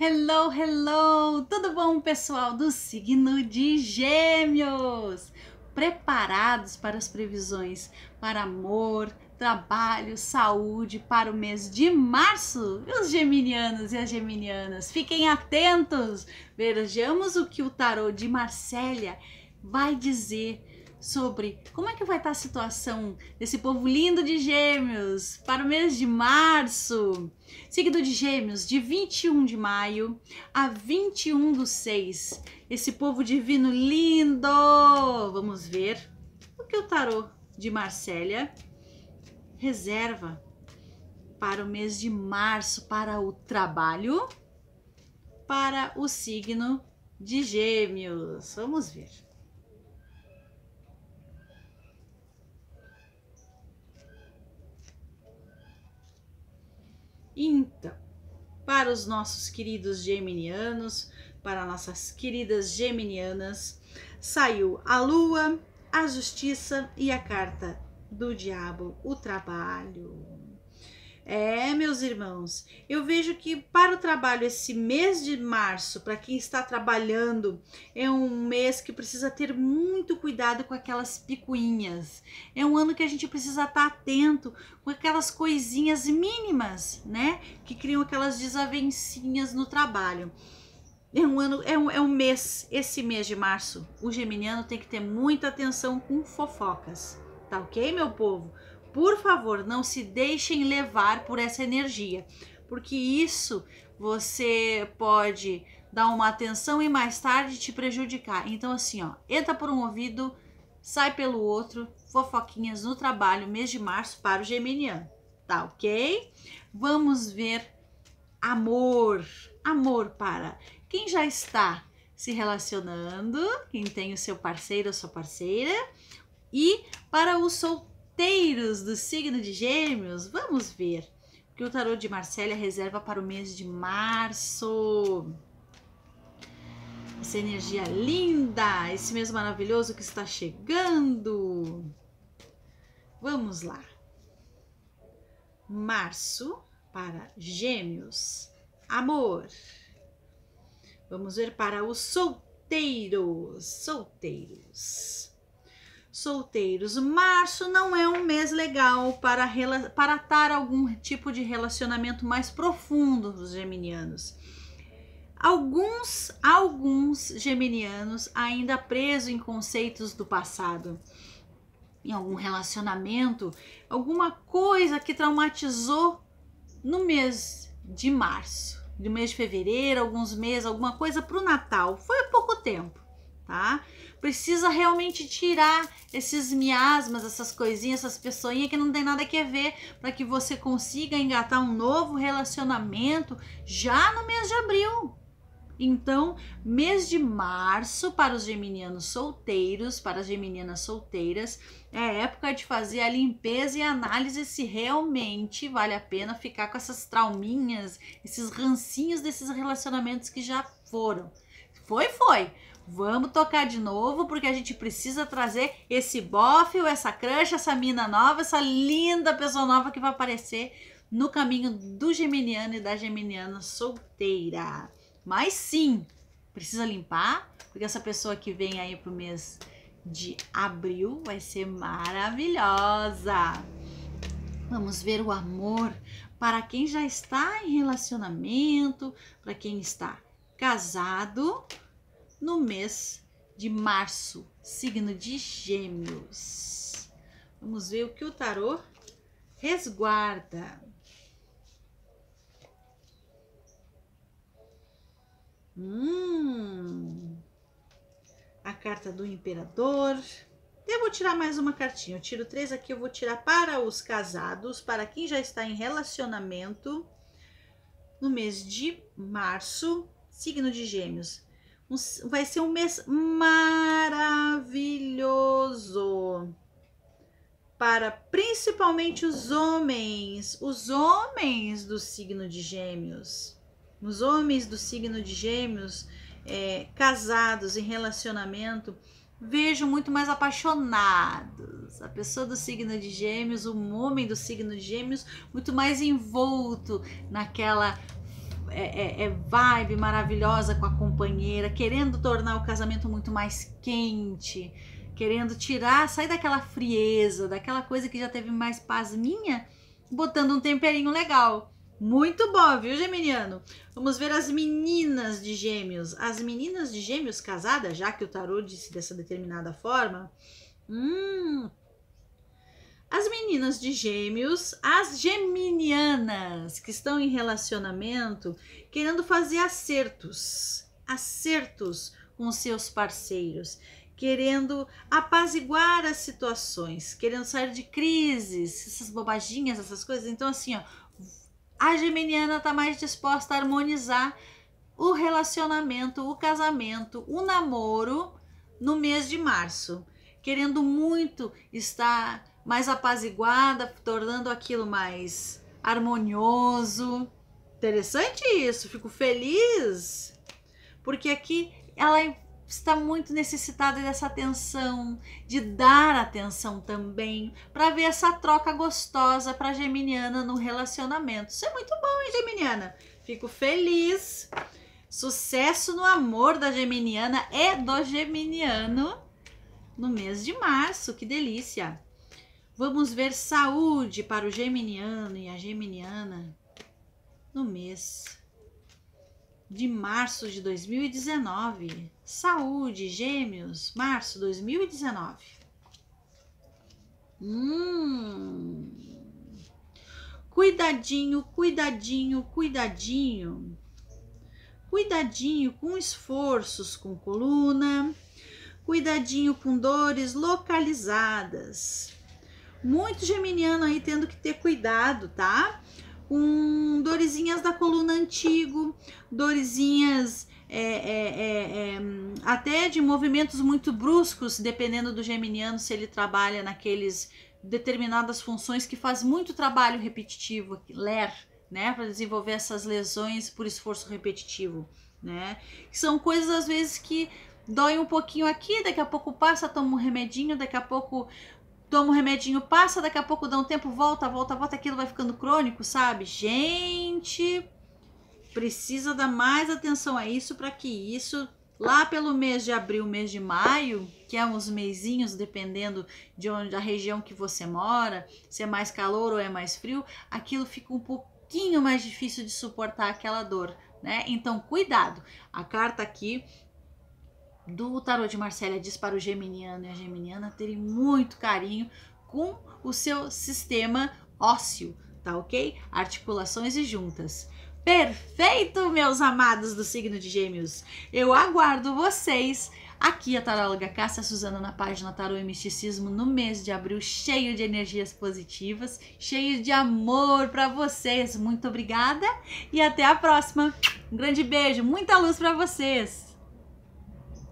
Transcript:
Hello, hello! Tudo bom, pessoal do signo de Gêmeos? Preparados para as previsões para amor, trabalho, saúde para o mês de março? Os geminianos e as geminianas, fiquem atentos! Vejamos o que o tarô de Marsella vai dizer sobre como é que vai estar a situação desse povo lindo de Gêmeos para o mês de março. Seguido de Gêmeos, de 21 de maio a 21 do 6. Esse povo divino lindo! Vamos ver o que o tarô de Marcélia reserva para o mês de março para o trabalho, para o signo de Gêmeos. Vamos ver. Então, para os nossos queridos geminianos, para nossas queridas geminianas, saiu a lua, a justiça e a carta do diabo, o trabalho. É, meus irmãos, eu vejo que para o trabalho esse mês de março, para quem está trabalhando, é um mês que precisa ter muito cuidado com aquelas picuinhas. É um ano que a gente precisa estar tá atento com aquelas coisinhas mínimas, né? Que criam aquelas desavencinhas no trabalho. É um ano, é um, é um mês, esse mês de março, o geminiano tem que ter muita atenção com fofocas, tá ok, meu povo? Por favor, não se deixem levar por essa energia, porque isso você pode dar uma atenção e mais tarde te prejudicar. Então, assim, ó, entra por um ouvido, sai pelo outro, fofoquinhas no trabalho, mês de março para o geminiano, tá ok? Vamos ver amor, amor para quem já está se relacionando, quem tem o seu parceiro ou sua parceira, e para os solteiro. Solteiros do signo de Gêmeos? Vamos ver o que o tarô de Marcélia reserva para o mês de março. Essa energia linda, esse mês maravilhoso que está chegando. Vamos lá. Março para Gêmeos. Amor. Vamos ver para os solteiros. Solteiros solteiros. Março não é um mês legal para, para atar algum tipo de relacionamento mais profundo dos geminianos. Alguns, alguns geminianos ainda presos em conceitos do passado, em algum relacionamento, alguma coisa que traumatizou no mês de março, no mês de fevereiro, alguns meses, alguma coisa para o Natal. Foi pouco tempo tá? Precisa realmente tirar esses miasmas, essas coisinhas, essas pessoinhas que não tem nada a ver, para que você consiga engatar um novo relacionamento já no mês de abril. Então, mês de março para os geminianos solteiros, para as geminianas solteiras, é época de fazer a limpeza e análise se realmente vale a pena ficar com essas trauminhas, esses rancinhos desses relacionamentos que já foram. Foi, foi. Vamos tocar de novo, porque a gente precisa trazer esse bofe, essa crush, essa mina nova, essa linda pessoa nova que vai aparecer no caminho do geminiano e da geminiana solteira. Mas sim, precisa limpar, porque essa pessoa que vem aí pro mês de abril vai ser maravilhosa. Vamos ver o amor para quem já está em relacionamento, para quem está casado no mês de março, signo de Gêmeos. Vamos ver o que o tarô resguarda. Hum, a carta do imperador. Eu vou tirar mais uma cartinha. Eu tiro três aqui, eu vou tirar para os casados, para quem já está em relacionamento no mês de março, signo de Gêmeos. Um, vai ser um mês maravilhoso para principalmente os homens, os homens do signo de Gêmeos. Os homens do signo de Gêmeos, é, casados em relacionamento, vejo muito mais apaixonados. A pessoa do signo de Gêmeos, o homem do signo de Gêmeos, muito mais envolto naquela é, é, é, vibe maravilhosa com a companheira, querendo tornar o casamento muito mais quente, querendo tirar, sair daquela frieza, daquela coisa que já teve mais pasminha, botando um temperinho legal. Muito bom, viu, Geminiano? Vamos ver as meninas de Gêmeos. As meninas de Gêmeos casadas, já que o tarô disse dessa determinada forma. Hum, as meninas de Gêmeos, as geminianas humanas que estão em relacionamento querendo fazer acertos, acertos com seus parceiros, querendo apaziguar as situações, querendo sair de crises, essas bobaginhas, essas coisas. Então, assim, ó, a geminiana está mais disposta a harmonizar o relacionamento, o casamento, o namoro no mês de março, querendo muito estar mais apaziguada, tornando aquilo mais harmonioso. Interessante isso, fico feliz, porque aqui ela está muito necessitada dessa atenção, de dar atenção também, para ver essa troca gostosa para Geminiana no relacionamento. Isso é muito bom, hein, Geminiana? Fico feliz. Sucesso no amor da Geminiana e do Geminiano no mês de março. Que delícia! Vamos ver saúde para o geminiano e a geminiana no mês de março de 2019. Saúde, Gêmeos, março 2019. Hum. Cuidadinho, cuidadinho, cuidadinho. Cuidadinho com esforços com coluna. Cuidadinho com dores localizadas muito geminiano aí tendo que ter cuidado, tá? com dorezinhas da coluna antigo, dorezinhas é, é, é, é, até de movimentos muito bruscos, dependendo do geminiano, se ele trabalha naqueles determinadas funções que faz muito trabalho repetitivo, ler, né, para desenvolver essas lesões por esforço repetitivo, né? São coisas às vezes que dói um pouquinho aqui, daqui a pouco passa, toma um remedinho, daqui a pouco toma um remedinho, passa, daqui a pouco dá um tempo, volta, volta, volta, aquilo vai ficando crônico, sabe? Gente, precisa dar mais atenção a isso para que isso lá pelo mês de abril, mês de maio, que é uns mesinhos dependendo de onde da região que você mora, se é mais calor ou é mais frio, aquilo fica um pouquinho mais difícil de suportar aquela dor, né? Então cuidado. A carta aqui do tarô de Marcela diz para o geminiano e a geminiana terem muito carinho com o seu sistema ósseo, tá ok? Articulações e juntas. Perfeito, meus amados do signo de Gêmeos! Eu aguardo vocês Aqui a taróloga Cássia Suzana na página Tarô e Misticismo no mês de abril, cheio de energias positivas, cheio de amor para vocês. Muito obrigada e até a próxima. Um grande beijo, muita luz para vocês.